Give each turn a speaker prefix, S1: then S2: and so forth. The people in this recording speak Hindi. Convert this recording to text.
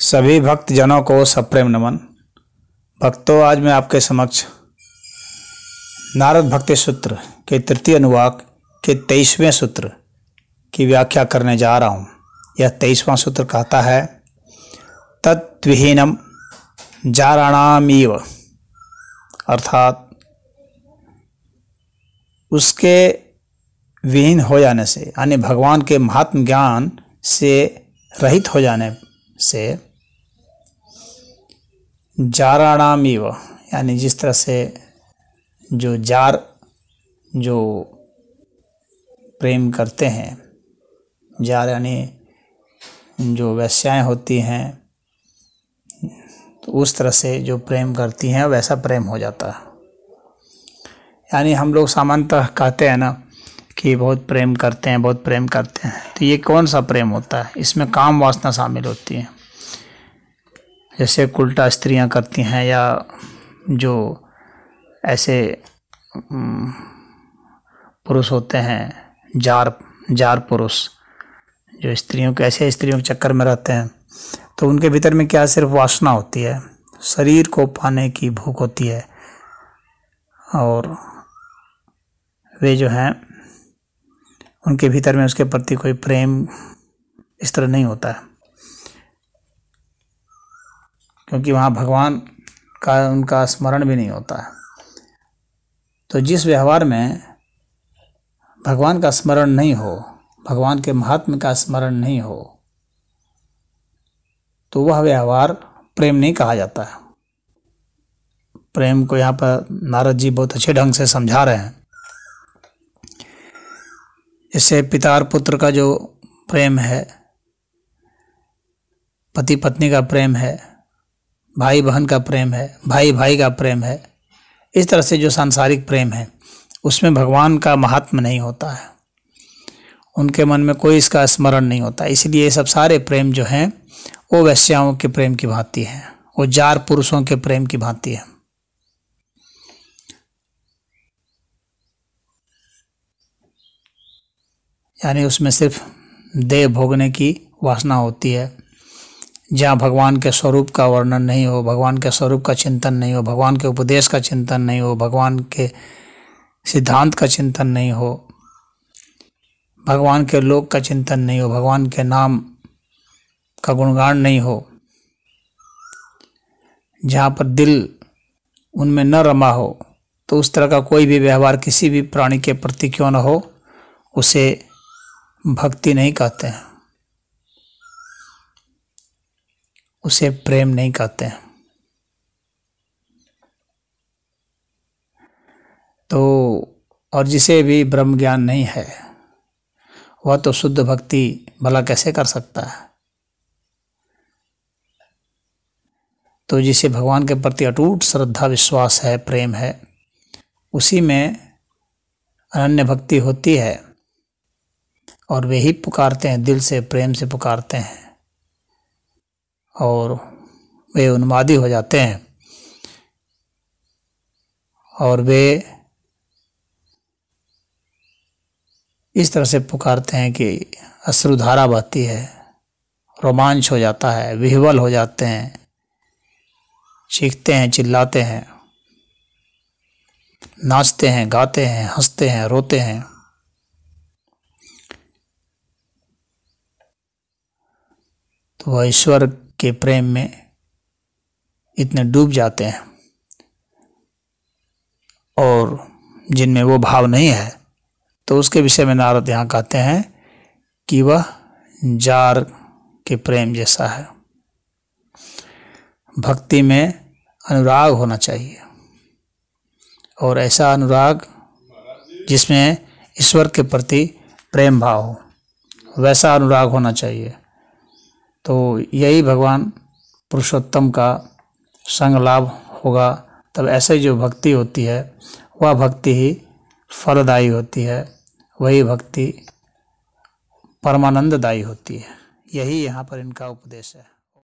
S1: सभी भक्त जनों को सप्रेम नमन भक्तों आज मैं आपके समक्ष नारद भक्ति सूत्र के तृतीय अनुवाक के तेईसवें सूत्र की व्याख्या करने जा रहा हूँ यह तेईसवां सूत्र कहता है तत्विहीनम जाराणामीव अर्थात उसके विहीन हो जाने से यानी भगवान के महात्म ज्ञान से रहित हो जाने से जाराणामीव यानी जिस तरह से जो जार जो प्रेम करते हैं जार यानी जो वैस्याएँ होती हैं तो उस तरह से जो प्रेम करती हैं वैसा प्रेम हो जाता है यानी हम लोग सामान्यतः कहते हैं ना कि बहुत प्रेम करते हैं बहुत प्रेम करते हैं तो ये कौन सा प्रेम होता है इसमें काम वासना शामिल होती है जैसे उल्टा स्त्रियां करती हैं या जो ऐसे पुरुष होते हैं जार जार पुरुष जो स्त्रियों के ऐसे स्त्रियों के चक्कर में रहते हैं तो उनके भीतर में क्या सिर्फ वासना होती है शरीर को पाने की भूख होती है और वे जो हैं उनके भीतर में उसके प्रति कोई प्रेम इस तरह नहीं होता है क्योंकि वहाँ भगवान का उनका स्मरण भी नहीं होता है तो जिस व्यवहार में भगवान का स्मरण नहीं हो भगवान के महात्म का स्मरण नहीं हो तो वह व्यवहार प्रेम नहीं कहा जाता है प्रेम को यहाँ पर नारद जी बहुत अच्छे ढंग से समझा रहे हैं इससे पिता और पुत्र का जो प्रेम है पति पत्नी का प्रेम है भाई बहन का प्रेम है भाई भाई का प्रेम है इस तरह से जो सांसारिक प्रेम है उसमें भगवान का महात्म नहीं होता है उनके मन में कोई इसका स्मरण नहीं होता इसलिए ये सब सारे प्रेम जो हैं वो वैश्याओं के प्रेम की भांति हैं वो जार पुरुषों के प्रेम की भांति है यानी उसमें सिर्फ देह भोगने की वासना होती है जहाँ भगवान के स्वरूप का वर्णन नहीं हो भगवान के स्वरूप का चिंतन नहीं हो भगवान के उपदेश का चिंतन नहीं हो भगवान के सिद्धांत का चिंतन नहीं हो भगवान के लोक का चिंतन नहीं हो भगवान के नाम का गुणगान नहीं हो जहाँ पर दिल उनमें न रमा हो तो उस तरह का कोई भी व्यवहार किसी भी प्राणी के प्रति क्यों न हो उसे भक्ति नहीं कहते हैं उसे प्रेम नहीं कहते हैं तो और जिसे भी ब्रह्म ज्ञान नहीं है वह तो शुद्ध भक्ति भला कैसे कर सकता है तो जिसे भगवान के प्रति अटूट श्रद्धा विश्वास है प्रेम है उसी में अनन्य भक्ति होती है और वे ही पुकारते हैं दिल से प्रेम से पुकारते हैं और वे उन्मादी हो जाते हैं और वे इस तरह से पुकारते हैं कि अश्रुधारा बहती है रोमांच हो जाता है विह्वल हो जाते हैं चीखते हैं चिल्लाते हैं नाचते हैं गाते हैं हंसते हैं रोते हैं तो वह ईश्वर के प्रेम में इतने डूब जाते हैं और जिनमें वो भाव नहीं है तो उसके विषय में नारद यहाँ कहते हैं कि वह जार के प्रेम जैसा है भक्ति में अनुराग होना चाहिए और ऐसा अनुराग जिसमें ईश्वर के प्रति प्रेम भाव हो वैसा अनुराग होना चाहिए तो यही भगवान पुरुषोत्तम का संग लाभ होगा तब ऐसे जो भक्ति होती है वह भक्ति ही फलदायी होती है वही भक्ति परमानंददायी होती है यही यहाँ पर इनका उपदेश है